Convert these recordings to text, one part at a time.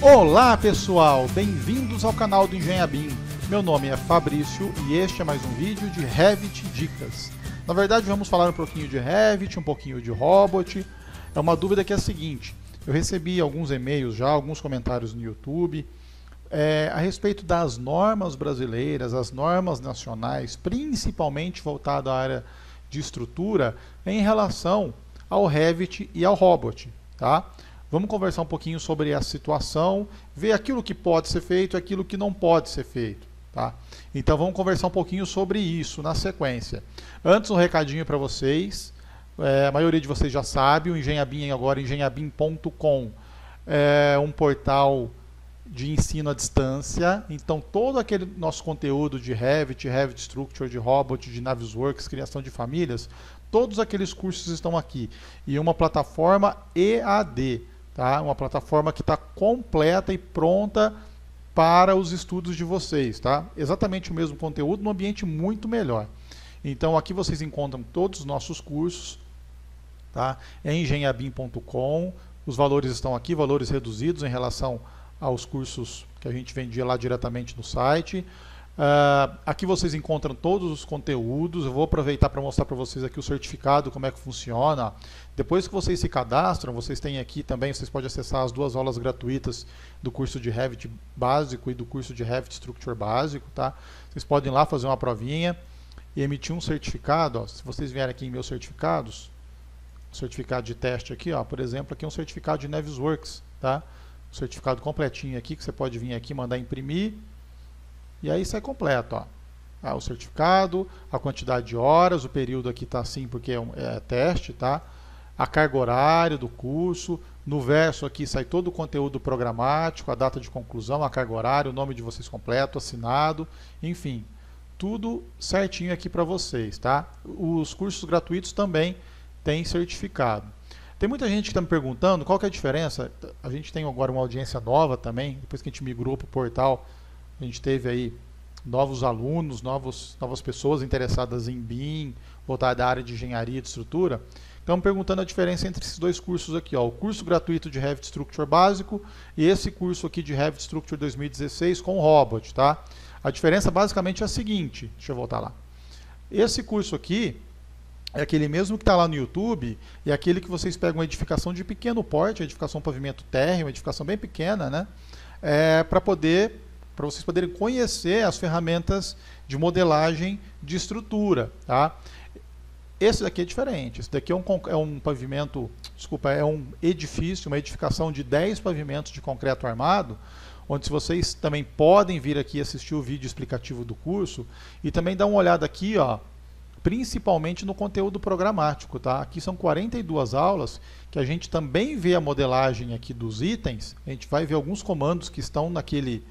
Olá pessoal, bem-vindos ao canal do Engenhabim. Meu nome é Fabrício e este é mais um vídeo de Revit Dicas. Na verdade vamos falar um pouquinho de Revit, um pouquinho de Robot. É uma dúvida que é a seguinte, eu recebi alguns e-mails já, alguns comentários no YouTube é, a respeito das normas brasileiras, as normas nacionais, principalmente voltado à área de estrutura, em relação ao Revit e ao Robot, tá? Vamos conversar um pouquinho sobre essa situação, ver aquilo que pode ser feito e aquilo que não pode ser feito. Tá? Então vamos conversar um pouquinho sobre isso na sequência. Antes um recadinho para vocês. É, a maioria de vocês já sabe, o Engenhabim agora, engenhabim.com, é um portal de ensino à distância. Então, todo aquele nosso conteúdo de Revit, Revit Structure, de Robot, de Navisworks, criação de famílias, todos aqueles cursos estão aqui. E uma plataforma EAD. Tá? Uma plataforma que está completa e pronta para os estudos de vocês, tá? Exatamente o mesmo conteúdo num ambiente muito melhor. Então aqui vocês encontram todos os nossos cursos, tá? É engenhabim.com, os valores estão aqui, valores reduzidos em relação aos cursos que a gente vendia lá diretamente no site. Uh, aqui vocês encontram todos os conteúdos. Eu vou aproveitar para mostrar para vocês aqui o certificado, como é que funciona. Depois que vocês se cadastram, vocês têm aqui também, vocês podem acessar as duas aulas gratuitas do curso de Revit básico e do curso de Revit Structure básico, tá? Vocês podem lá fazer uma provinha e emitir um certificado. Ó. Se vocês vierem aqui em meus certificados, certificado de teste aqui, ó, por exemplo, aqui é um certificado de Navisworks, tá? Um certificado completinho aqui que você pode vir aqui mandar imprimir e aí sai é completo, ó. Ah, o certificado, a quantidade de horas, o período aqui está assim porque é, um, é teste, tá? A carga horária do curso, no verso aqui sai todo o conteúdo programático, a data de conclusão, a carga horária, o nome de vocês completo, assinado, enfim, tudo certinho aqui para vocês, tá? Os cursos gratuitos também têm certificado. Tem muita gente que está me perguntando qual que é a diferença. A gente tem agora uma audiência nova também, depois que a gente migrou para o portal a gente teve aí novos alunos, novos, novas pessoas interessadas em BIM, voltar à área de engenharia de estrutura. Estamos perguntando a diferença entre esses dois cursos aqui, ó, o curso gratuito de Revit Structure básico e esse curso aqui de Revit Structure 2016 com Robot, tá? A diferença basicamente é a seguinte, deixa eu voltar lá. Esse curso aqui é aquele mesmo que está lá no YouTube, é aquele que vocês pegam uma edificação de pequeno porte, edificação pavimento térreo, uma edificação bem pequena, né? É, para poder para vocês poderem conhecer as ferramentas de modelagem de estrutura. Tá? Esse daqui é diferente. Esse daqui é um, é um pavimento, desculpa, é um edifício, uma edificação de 10 pavimentos de concreto armado, onde se vocês também podem vir aqui assistir o vídeo explicativo do curso e também dar uma olhada aqui, ó, principalmente no conteúdo programático, tá? Aqui são 42 aulas que a gente também vê a modelagem aqui dos itens. A gente vai ver alguns comandos que estão naquele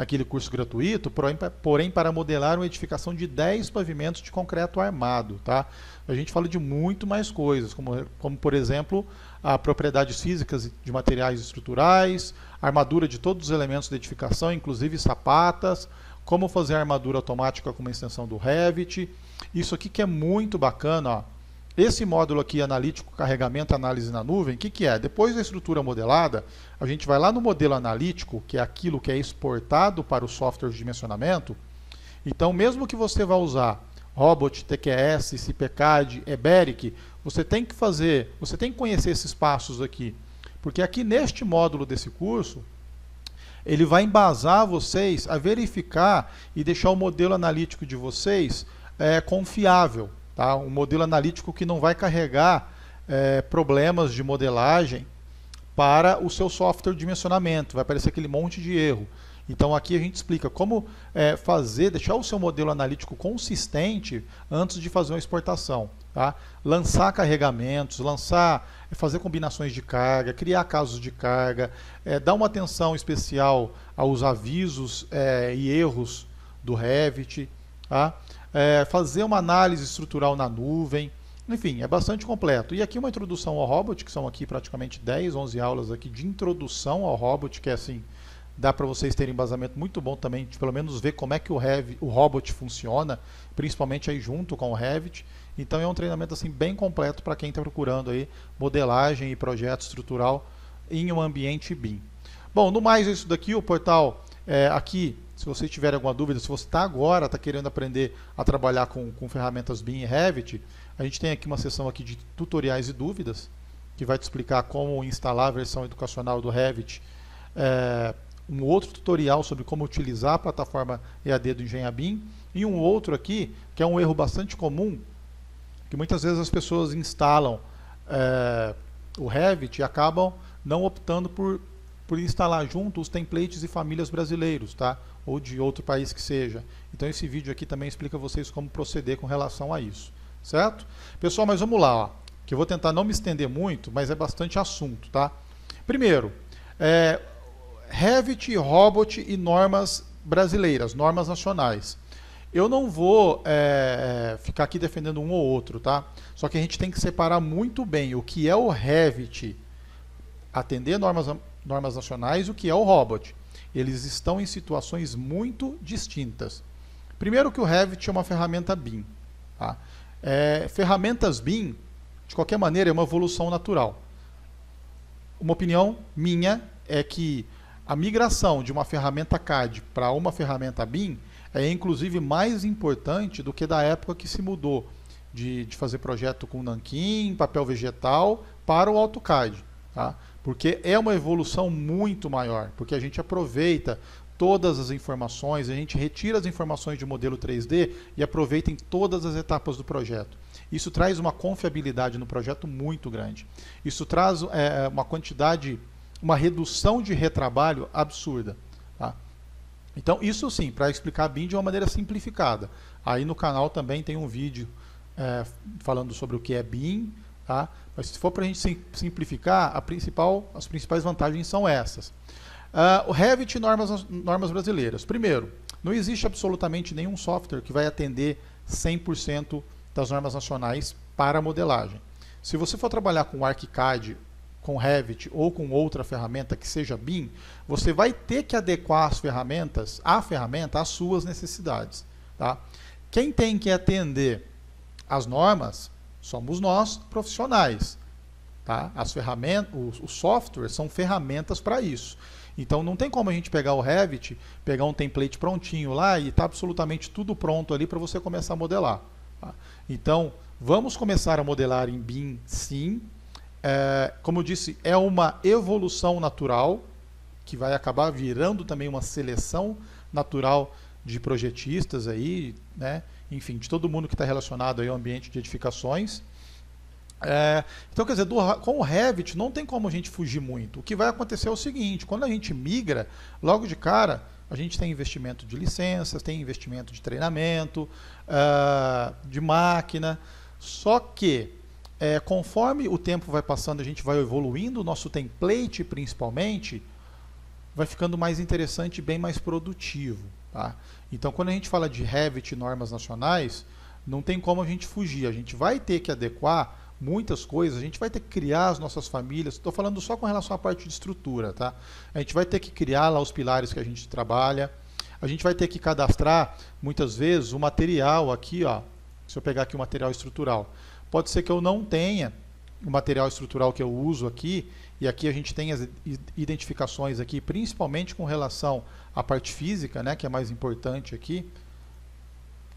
naquele curso gratuito, porém para modelar uma edificação de 10 pavimentos de concreto armado. Tá? A gente fala de muito mais coisas, como, como por exemplo, a propriedades físicas de materiais estruturais, armadura de todos os elementos da edificação, inclusive sapatas, como fazer armadura automática com uma extensão do Revit. Isso aqui que é muito bacana, ó. Esse módulo aqui, analítico, carregamento, análise na nuvem, o que, que é? Depois da estrutura modelada, a gente vai lá no modelo analítico, que é aquilo que é exportado para o software de dimensionamento. Então, mesmo que você vá usar Robot, TQS, CPCAD, Eberic, você tem que fazer, você tem que conhecer esses passos aqui. Porque aqui neste módulo desse curso, ele vai embasar vocês a verificar e deixar o modelo analítico de vocês é, confiável. Tá? Um modelo analítico que não vai carregar é, problemas de modelagem para o seu software de dimensionamento. Vai aparecer aquele monte de erro. Então aqui a gente explica como é, fazer, deixar o seu modelo analítico consistente antes de fazer uma exportação. Tá? Lançar carregamentos, lançar, é, fazer combinações de carga, criar casos de carga, é, dar uma atenção especial aos avisos é, e erros do Revit. Tá? é, fazer uma análise estrutural na nuvem. Enfim, é bastante completo. E aqui uma introdução ao Robot, que são aqui praticamente 10, 11 aulas aqui de introdução ao Robot, que é assim, dá para vocês terem embasamento muito bom também, de pelo menos ver como é que o, Revit, o Robot funciona, principalmente aí junto com o Revit. Então é um treinamento assim bem completo para quem está procurando aí modelagem e projeto estrutural em um ambiente BIM. Bom, no mais é isso daqui, o portal é, aqui se você tiver alguma dúvida, se você está agora, está querendo aprender a trabalhar com, com ferramentas BIM e Revit, a gente tem aqui uma sessão aqui de tutoriais e dúvidas, que vai te explicar como instalar a versão educacional do Revit. É, um outro tutorial sobre como utilizar a plataforma EAD do Engenharia BIM. E um outro aqui, que é um erro bastante comum, que muitas vezes as pessoas instalam é, o Revit e acabam não optando por por instalar junto os templates e famílias brasileiros, tá? Ou de outro país que seja. Então esse vídeo aqui também explica a vocês como proceder com relação a isso, certo? Pessoal, mas vamos lá, ó, que eu vou tentar não me estender muito, mas é bastante assunto, tá? Primeiro, é, Revit, Robot e normas brasileiras, normas nacionais. Eu não vou é, é ficar aqui defendendo um ou outro, tá? Só que a gente tem que separar muito bem o que é o Revit atender normas normas nacionais o que é o Robot. Eles estão em situações muito distintas. Primeiro que o Revit é uma ferramenta BIM. Tá? É, ferramentas BIM, de qualquer maneira, é uma evolução natural. Uma opinião minha é que a migração de uma ferramenta CAD para uma ferramenta BIM é inclusive mais importante do que da época que se mudou de, de fazer projeto com nanquim, papel vegetal, para o AutoCAD. Tá? porque é uma evolução muito maior, porque a gente aproveita todas as informações, a gente retira as informações de modelo 3D e aproveita em todas as etapas do projeto. Isso traz uma confiabilidade no projeto muito grande. Isso traz é, é uma quantidade, uma redução de retrabalho absurda. Tá? Então, isso sim, para explicar BIM de uma maneira simplificada. Aí no canal também tem um vídeo é, falando sobre o que é BIM, Tá? Mas se for para a gente simplificar, a principal, as principais vantagens são essas. Uh, o Revit e normas, normas brasileiras. Primeiro, não existe absolutamente nenhum software que vai atender 100% das normas nacionais para modelagem. Se você for trabalhar com ArchiCAD, com Revit ou com outra ferramenta que seja BIM, você vai ter que adequar as ferramentas, a ferramenta, às suas necessidades. Tá? Quem tem que atender as normas Somos nós, profissionais. Tá? As ferramentas, os, softwares são ferramentas para isso. Então não tem como a gente pegar o Revit, pegar um template prontinho lá e está absolutamente tudo pronto ali para você começar a modelar. Tá? Então vamos começar a modelar em BIM sim. É, como eu disse, é uma evolução natural que vai acabar virando também uma seleção natural de projetistas aí, né? enfim, de todo mundo que está relacionado aí ao ambiente de edificações. É, então, quer dizer, do, com o Revit não tem como a gente fugir muito. O que vai acontecer é o seguinte: quando a gente migra, logo de cara, a gente tem investimento de licenças, tem investimento de treinamento, uh, de máquina. Só que, é, conforme o tempo vai passando, a gente vai evoluindo o nosso template, principalmente, vai ficando mais interessante e bem mais produtivo. Tá? Então, quando a gente fala de Revit normas nacionais, não tem como a gente fugir. A gente vai ter que adequar muitas coisas, a gente vai ter que criar as nossas famílias. Estou falando só com relação à parte de estrutura, tá? A gente vai ter que criar lá os pilares que a gente trabalha. A gente vai ter que cadastrar, muitas vezes, o material aqui, ó. Se eu pegar aqui o material estrutural, pode ser que eu não tenha o material estrutural que eu uso aqui e aqui a gente tem as identificações aqui, principalmente com relação à parte física, né, que é mais importante aqui.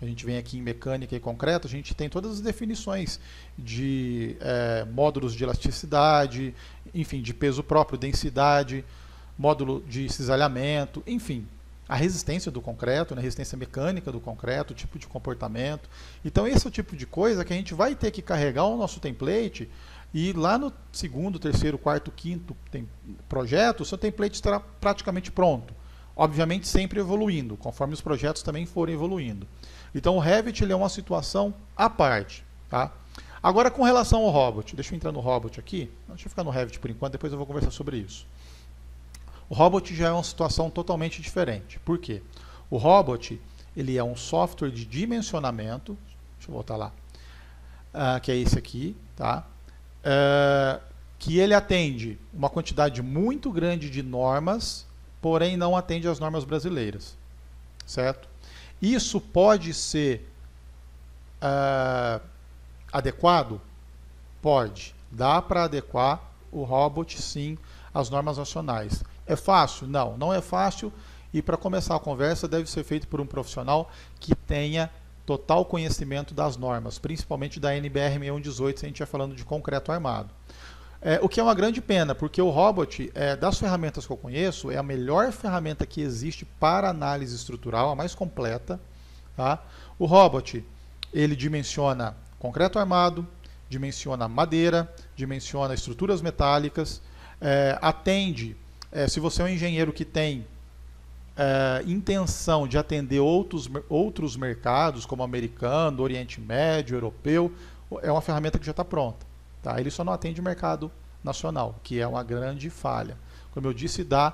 A gente vem aqui em mecânica e concreto, a gente tem todas as definições de é, módulos de elasticidade, enfim, de peso próprio, densidade, módulo de cisalhamento, enfim, a resistência do concreto, né, a resistência mecânica do concreto, o tipo de comportamento. Então, esse é o tipo de coisa que a gente vai ter que carregar o nosso template e lá no segundo, terceiro, quarto, quinto tem projeto, o seu template estará praticamente pronto. Obviamente sempre evoluindo, conforme os projetos também forem evoluindo. Então o Revit ele é uma situação à parte. Tá? Agora com relação ao Robot, deixa eu entrar no Robot aqui. Deixa eu ficar no Revit por enquanto, depois eu vou conversar sobre isso. O Robot já é uma situação totalmente diferente. Por quê? O Robot ele é um software de dimensionamento, deixa eu voltar lá, uh, que é esse aqui, tá? Eh, que ele atende uma quantidade muito grande de normas, porém não atende às normas brasileiras. Certo? Isso pode ser eh, adequado? Pode. Dá para adequar o robot, sim, às normas nacionais. É fácil? Não, não é fácil. E para começar a conversa, deve ser feito por um profissional que tenha total conhecimento das normas, principalmente da NBR 6118, se a gente estiver falando de concreto armado. É, o que é uma grande pena, porque o Robot, é, das ferramentas que eu conheço, é a melhor ferramenta que existe para análise estrutural, a mais completa. Tá? O Robot, ele dimensiona concreto armado, dimensiona madeira, dimensiona estruturas metálicas, é, atende, é, se você é um engenheiro que tem é, intenção de atender outros, outros mercados, como americano, Oriente Médio, europeu, é uma ferramenta que já está pronta. Tá? Ele só não atende o mercado nacional, que é uma grande falha. Como eu disse, dá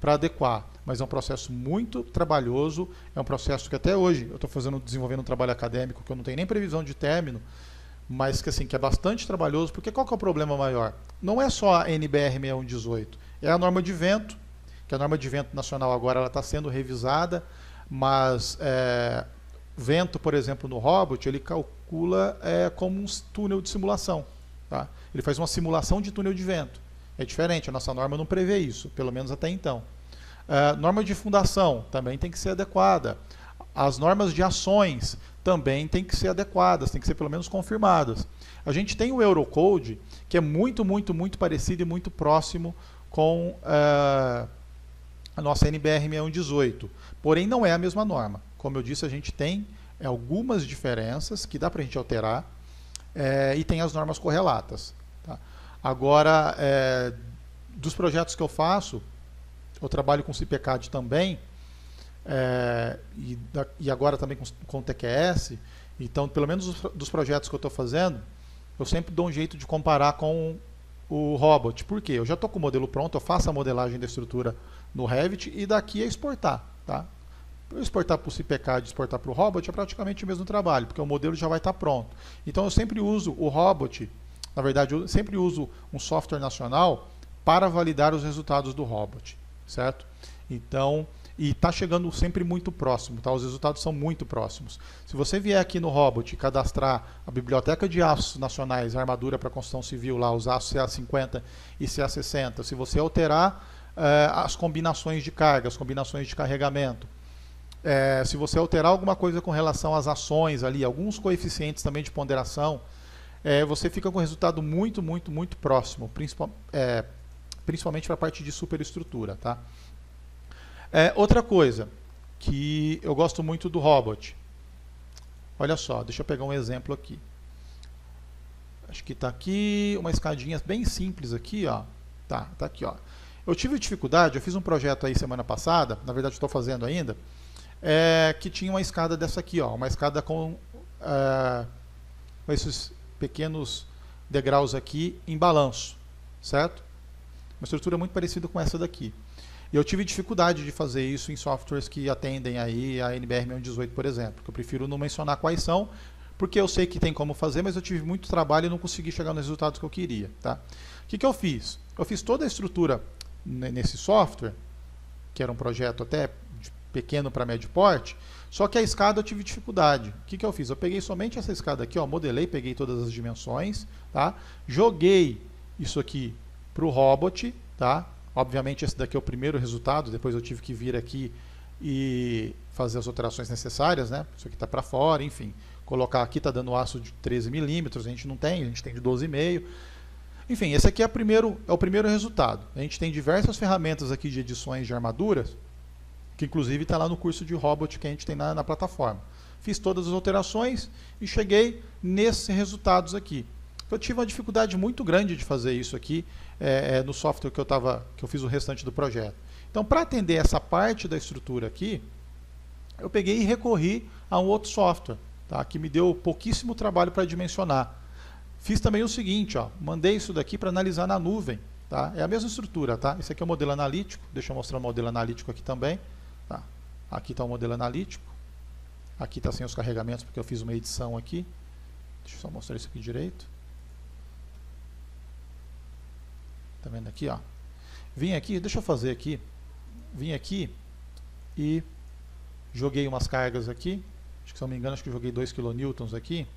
para adequar, mas é um processo muito trabalhoso, é um processo que até hoje eu estou fazendo, desenvolvendo um trabalho acadêmico que eu não tenho nem previsão de término, mas que assim que é bastante trabalhoso, porque qual que é o problema maior? Não é só a NBR 6118, é a norma de vento, que a norma de vento nacional agora está sendo revisada, mas é, vento, por exemplo, no Robot, ele calcula é, como um túnel de simulação. Tá? Ele faz uma simulação de túnel de vento. É diferente, a nossa norma não prevê isso, pelo menos até então. Uh, norma de fundação também tem que ser adequada. As normas de ações também tem que ser adequadas, tem que ser pelo menos confirmadas. A gente tem o Eurocode, que é muito, muito, muito parecido e muito próximo com uh, a nossa nbr 6118. É porém não é a mesma norma. Como eu disse, a gente tem algumas diferenças que dá para a gente alterar é, e tem as normas correlatas. Tá? Agora, é, dos projetos que eu faço, eu trabalho com CPCAD também, é, e, da, e, agora também com, com TQS. Então, pelo menos dos, dos projetos que eu estou fazendo, eu sempre dou um jeito de comparar com o robot. Por quê? Eu já estou com o modelo pronto, eu faço a modelagem da estrutura no Revit e daqui é exportar. Tá? exportar para o CPK e exportar para o Robot é praticamente o mesmo trabalho, porque o modelo já vai estar tá pronto. Então eu sempre uso o Robot, na verdade eu sempre uso um software nacional para validar os resultados do Robot, certo? Então, e está chegando sempre muito próximo, tá? Os resultados são muito próximos. Se você vier aqui no Robot e cadastrar a biblioteca de aços nacionais, armadura para construção civil lá, os aços CA50 e CA60, se você alterar eh, as combinações de carga, as combinações de carregamento. Eh, se você alterar alguma coisa com relação às ações ali, alguns coeficientes também de ponderação, eh, você fica com um resultado muito, muito, muito próximo, principal, principalmente para a parte de superestrutura. Tá? outra coisa que eu gosto muito do robot. Olha só, deixa eu pegar um exemplo aqui acho que está aqui, uma escadinha bem simples aqui, ó. Tá, tá aqui, ó. Eu tive dificuldade, eu fiz um projeto aí semana passada, na verdade estou fazendo ainda, é, que tinha uma escada dessa aqui, ó, uma escada com, é, com esses pequenos degraus aqui em balanço, certo? Uma estrutura muito parecida com essa daqui. E eu tive dificuldade de fazer isso em softwares que atendem aí a NBR 118, por exemplo, que eu prefiro não mencionar quais são, porque eu sei que tem como fazer, mas eu tive muito trabalho e não consegui chegar nos resultados que eu queria. Tá? O que, que eu fiz? Eu fiz toda a estrutura nesse software, que era um projeto até pequeno para médio porte, só que a escada eu tive dificuldade. O que, que eu fiz? Eu peguei somente essa escada aqui, ó, modelei, peguei todas as dimensões, tá? joguei isso aqui para o robot, tá? obviamente esse daqui é o primeiro resultado, depois eu tive que vir aqui e fazer as alterações necessárias, né? isso aqui está para fora, enfim, colocar aqui está dando aço de 13 milímetros, a gente não tem, a gente tem de 12,5 enfim, esse aqui é, primeiro, é o primeiro resultado. A gente tem diversas ferramentas aqui de edições de armaduras, que inclusive está lá no curso de Robot que a gente tem na, na plataforma. Fiz todas as alterações e cheguei nesses resultados aqui. Eu tive uma dificuldade muito grande de fazer isso aqui é, é, no software que eu, tava, que eu fiz o restante do projeto. Então, para atender essa parte da estrutura aqui, eu peguei e recorri a um outro software, tá? que me deu pouquíssimo trabalho para dimensionar. Fiz também o seguinte, ó, mandei isso daqui para analisar na nuvem. Tá? É a mesma estrutura, tá? Esse aqui é o modelo analítico. Deixa eu mostrar o modelo analítico aqui também. Tá? Aqui está o modelo analítico. Aqui está sem os carregamentos porque eu fiz uma edição aqui. Deixa eu só mostrar isso aqui direito. Tá vendo aqui, ó? Vim aqui, deixa eu fazer aqui. Vim aqui e joguei umas cargas aqui. Acho que se não me engano, acho que joguei 2 kN aqui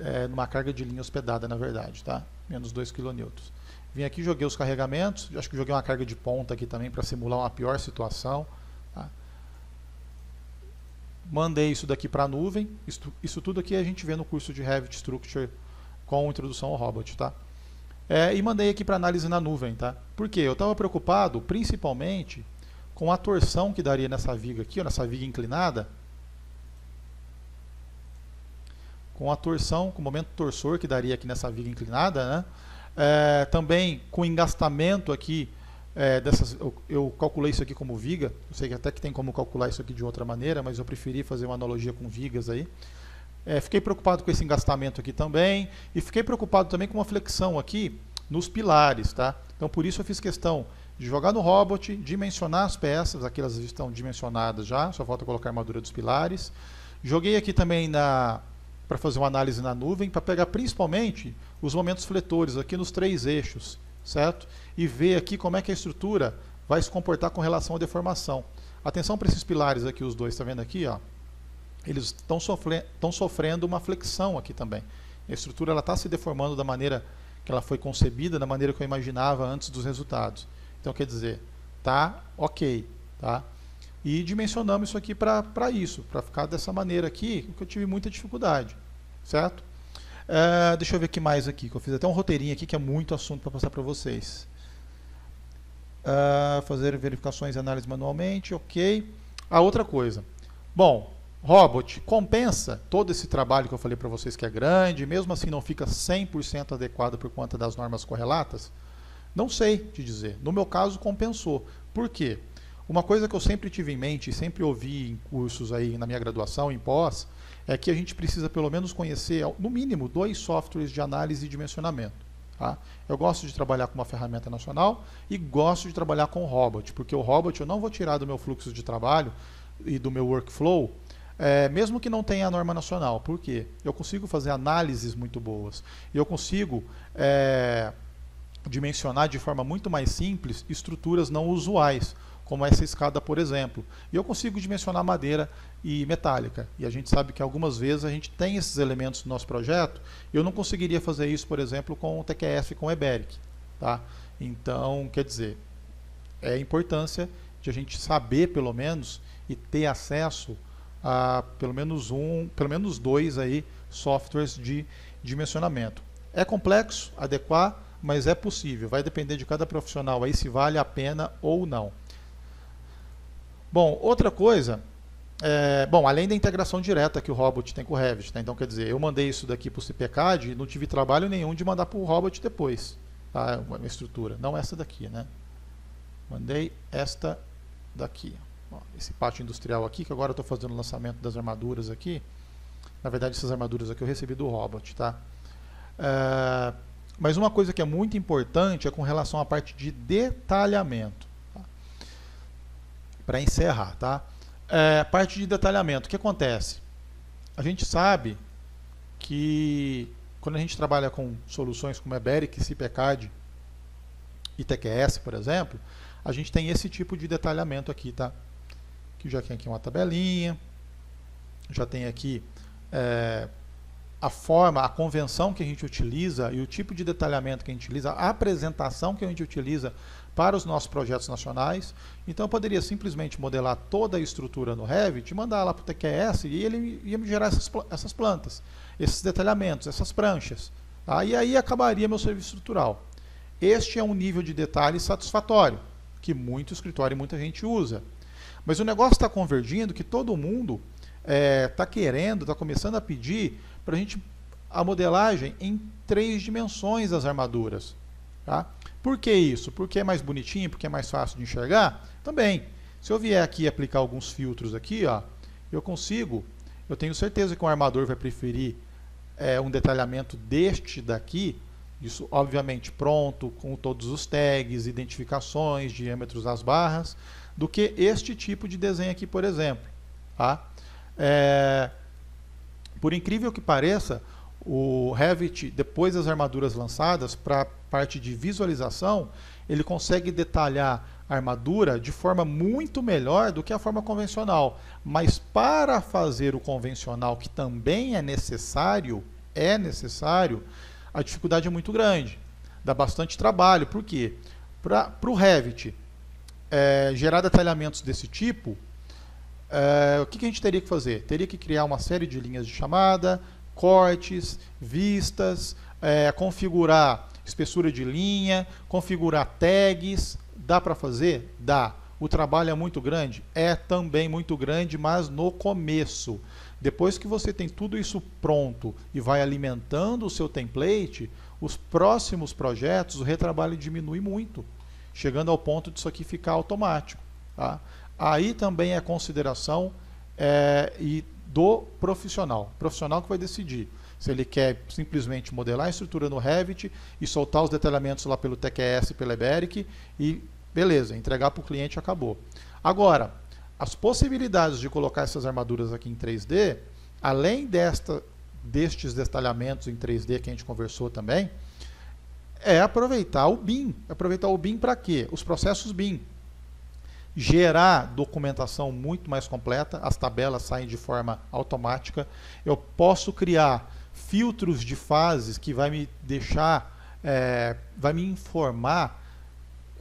é, numa carga de linha hospedada, na verdade, tá? Menos 2 kN. Vim aqui, joguei os carregamentos, acho que joguei uma carga de ponta aqui também para simular uma pior situação. Tá? Mandei isso daqui para a nuvem, isso, isso, tudo aqui a gente vê no curso de Revit Structure com introdução ao robot, tá? É, e mandei aqui para análise na nuvem, tá? Por quê? Eu estava preocupado, principalmente, com a torção que daria nessa viga aqui, ó, nessa viga inclinada, com a torção, com o momento torsor que daria aqui nessa viga inclinada, né? É, também com engastamento aqui é, dessas, eu, eu, calculei isso aqui como viga, eu sei que até que tem como calcular isso aqui de outra maneira, mas eu preferi fazer uma analogia com vigas aí. É, fiquei preocupado com esse engastamento aqui também, e fiquei preocupado também com uma flexão aqui nos pilares, tá? Então por isso eu fiz questão de jogar no robot, dimensionar as peças, aqui elas estão dimensionadas já, só falta colocar a armadura dos pilares. Joguei aqui também na, para fazer uma análise na nuvem, para pegar principalmente os momentos fletores aqui nos três eixos, certo? E ver aqui como é que a estrutura vai se comportar com relação à deformação. Atenção para esses pilares aqui, os dois, está vendo aqui? Ó? Eles estão sofrendo uma flexão aqui também. A estrutura está se deformando da maneira que ela foi concebida, da maneira que eu imaginava antes dos resultados. Então, quer dizer, tá ok, tá? E dimensionamos isso aqui para isso, para ficar dessa maneira aqui, que eu tive muita dificuldade, certo? Uh, deixa eu ver o que mais aqui, que eu fiz até um roteirinho aqui que é muito assunto para passar para vocês. Uh, fazer verificações e análise manualmente, ok. A outra coisa. Bom, Robot, compensa todo esse trabalho que eu falei para vocês que é grande, mesmo assim não fica 100% adequado por conta das normas correlatas? Não sei te dizer. No meu caso, compensou. Por quê? Uma coisa que eu sempre tive em mente, e sempre ouvi em cursos aí na minha graduação, em pós, é que a gente precisa pelo menos conhecer, no mínimo, dois softwares de análise e dimensionamento. Tá? Eu gosto de trabalhar com uma ferramenta nacional e gosto de trabalhar com o Robot, porque o Robot eu não vou tirar do meu fluxo de trabalho e do meu workflow é, mesmo que não tenha a norma nacional. Por quê? Eu consigo fazer análises muito boas. Eu consigo é, dimensionar de forma muito mais simples estruturas não usuais como essa escada, por exemplo. E eu consigo dimensionar madeira e metálica. E a gente sabe que algumas vezes a gente tem esses elementos no nosso projeto. Eu não conseguiria fazer isso, por exemplo, com o TQF, com o Eberic. Tá? Então, quer dizer, é a importância de a gente saber, pelo menos, e ter acesso a pelo menos um, pelo menos dois aí, softwares de dimensionamento. É complexo adequar, mas é possível. Vai depender de cada profissional aí se vale a pena ou não. Bom, outra coisa, é, bom, além da integração direta que o Robot tem com o Revit, né, então quer dizer, eu mandei isso daqui para o CPCAD e não tive trabalho nenhum de mandar para o Robot depois, tá? É uma estrutura, não essa daqui, né? Mandei esta daqui, esse pátio industrial aqui, que agora estou fazendo o lançamento das armaduras aqui, na verdade essas armaduras aqui eu recebi do Robot, tá? É, mas uma coisa que é muito importante é com relação à parte de detalhamento para encerrar, tá? É, parte de detalhamento, o que acontece? A gente sabe que quando a gente trabalha com soluções como Eberic, CPCAD e TQS, por exemplo, a gente tem esse tipo de detalhamento aqui, tá? Que já tem aqui uma tabelinha, já tem aqui é, a forma, a convenção que a gente utiliza e o tipo de detalhamento que a gente utiliza, a apresentação que a gente utiliza para os nossos projetos nacionais. Então eu poderia simplesmente modelar toda a estrutura no Revit, mandar lá para o TQS e ele ia me gerar essas, essas plantas, esses detalhamentos, essas pranchas. Tá? E aí acabaria meu serviço estrutural. Este é um nível de detalhe satisfatório, que muito escritório e muita gente usa. Mas o negócio está convergindo que todo mundo está eh, é, querendo, está começando a pedir para a gente a modelagem em três dimensões das armaduras. Tá? Por que isso? Porque é mais bonitinho, porque é mais fácil de enxergar? Também. Se eu vier aqui aplicar alguns filtros aqui, ó, eu consigo, eu tenho certeza que o um armador vai preferir é, um detalhamento deste daqui, isso obviamente pronto, com todos os tags, identificações, diâmetros das barras, do que este tipo de desenho aqui, por exemplo. Tá? É, por incrível que pareça, o Revit, depois das armaduras lançadas, para a parte de visualização, ele consegue detalhar a armadura de forma muito melhor do que a forma convencional. Mas para fazer o convencional, que também é necessário, é necessário, a dificuldade é muito grande. Dá bastante trabalho. Por quê? Para o Revit é, gerar detalhamentos desse tipo, eh, o que, que, a gente teria que fazer? Teria que criar uma série de linhas de chamada, cortes, vistas, eh, configurar espessura de linha, configurar tags. Dá para fazer? Dá. O trabalho é muito grande? É também muito grande, mas no começo. Depois que você tem tudo isso pronto e vai alimentando o seu template, os próximos projetos, o retrabalho diminui muito, chegando ao ponto disso aqui ficar automático. Tá? aí também é consideração é, e do profissional. Profissional que vai decidir se ele quer simplesmente modelar a estrutura no Revit e soltar os detalhamentos lá pelo TQS, pelo Eberic e beleza, entregar para o cliente acabou. Agora, as possibilidades de colocar essas armaduras aqui em 3D, além desta, destes detalhamentos em 3D que a gente conversou também, é aproveitar o BIM. Aproveitar o BIM para quê? Os processos BIM gerar documentação muito mais completa, as tabelas saem de forma automática. Eu posso criar filtros de fases que vai me deixar, é, vai me informar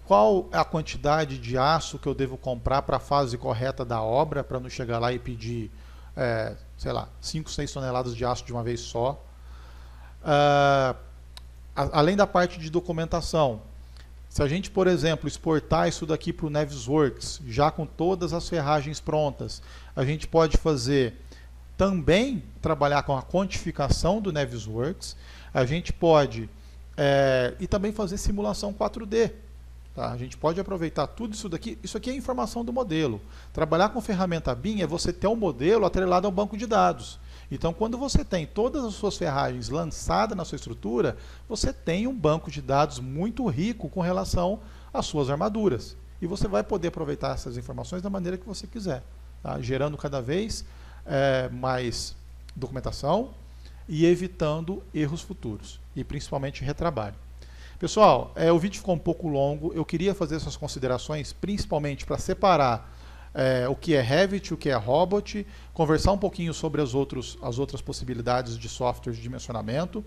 qual a quantidade de aço que eu devo comprar para a fase correta da obra, para não chegar lá e pedir, é, sei lá, 5, 6 toneladas de aço de uma vez só. Uh, além da parte de documentação, se a gente, por exemplo, exportar isso daqui para o Navisworks, já com todas as ferragens prontas, a gente pode fazer também trabalhar com a quantificação do Navisworks, a gente pode é, e também fazer simulação 4D. Tá? A gente pode aproveitar tudo isso daqui. Isso aqui é informação do modelo. Trabalhar com ferramenta BIM é você ter um modelo atrelado ao banco de dados. Então, quando você tem todas as suas ferragens lançadas na sua estrutura, você tem um banco de dados muito rico com relação às suas armaduras. E você vai poder aproveitar essas informações da maneira que você quiser, tá? gerando cada vez é, mais documentação e evitando erros futuros, e principalmente retrabalho. Pessoal, é, o vídeo ficou um pouco longo, eu queria fazer essas considerações principalmente para separar é, o que é Revit, o que é Robot, conversar um pouquinho sobre as, outros, as outras possibilidades de softwares de dimensionamento.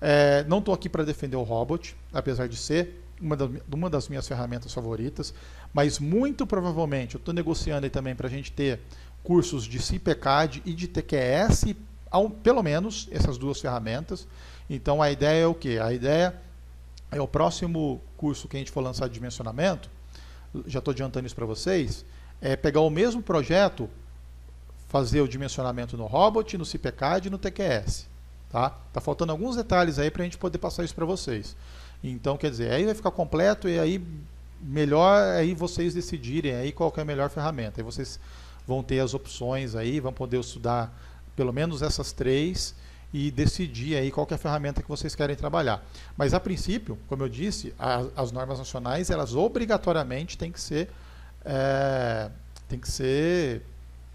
É, não estou aqui para defender o Robot, apesar de ser uma, da, uma das minhas ferramentas favoritas, mas muito provavelmente eu estou negociando aí também para a gente ter cursos de CIPCAD e de TQS, ao, pelo menos essas duas ferramentas. Então a ideia é o quê? A ideia é o próximo curso que a gente for lançar de dimensionamento, já estou adiantando isso para vocês, é, pegar o mesmo projeto, fazer o dimensionamento no Robot, no CPCAD e no TQS. Tá? tá faltando alguns detalhes aí para a gente poder passar isso para vocês. Então, quer dizer, aí vai ficar completo e aí melhor aí vocês decidirem aí qual é a melhor ferramenta. Aí vocês vão ter as opções aí, vão poder estudar pelo menos essas três e decidir aí qual é a ferramenta que vocês querem trabalhar. Mas a princípio, como eu disse, a, as normas nacionais elas obrigatoriamente têm que ser é, têm que ser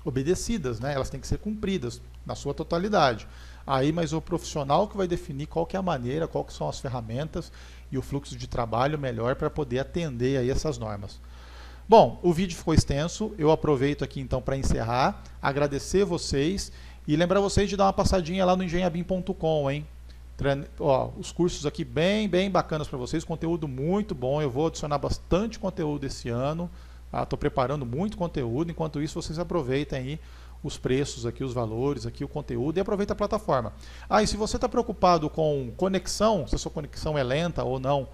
obedecidas, né? elas têm que ser cumpridas na sua totalidade. Aí, mas o profissional que vai definir qual que é a maneira, qual que são as ferramentas e o fluxo de trabalho melhor para poder atender aí essas normas. Bom, o vídeo ficou extenso, eu aproveito aqui então para encerrar, agradecer vocês e lembrar vocês de dar uma passadinha lá no engenhabim.com, hein? Ó, os cursos aqui bem, bem bacanas para vocês, conteúdo muito bom, eu vou adicionar bastante conteúdo esse ano. Estou ah, preparando muito conteúdo. Enquanto isso, vocês aproveitem aí os preços aqui, os valores aqui, o conteúdo e aproveita a plataforma. Ah, e se você está preocupado com conexão, se a sua conexão é lenta ou não,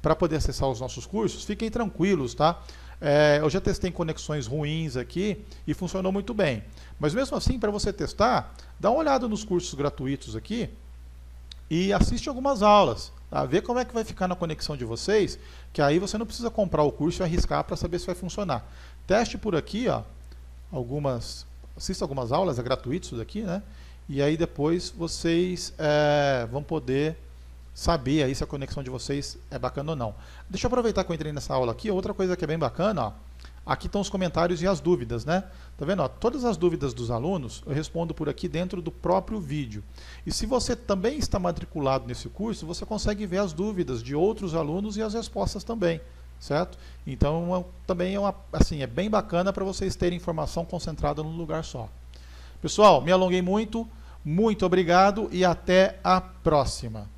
para poder acessar os nossos cursos, fiquem tranquilos, tá? É, eu já testei conexões ruins aqui e funcionou muito bem. Mas mesmo assim, para você testar, dá uma olhada nos cursos gratuitos aqui e assiste algumas aulas. Tá? Vê como é que vai ficar na conexão de vocês, que aí você não precisa comprar o curso e arriscar para saber se vai funcionar. Teste por aqui, ó, algumas, assista algumas aulas, é gratuito isso daqui, né? E aí depois vocês é, vão poder saber aí se a conexão de vocês é bacana ou não. Deixa eu aproveitar que eu entrei nessa aula aqui. Outra coisa que é bem bacana, ó, Aqui estão os comentários e as dúvidas, né? Tá vendo? Ó, todas as dúvidas dos alunos eu respondo por aqui dentro do próprio vídeo. E se você também está matriculado nesse curso, você consegue ver as dúvidas de outros alunos e as respostas também, certo? Então é uma, também é uma, assim é bem bacana para vocês terem informação concentrada num lugar só. Pessoal, me alonguei muito. Muito obrigado e até a próxima.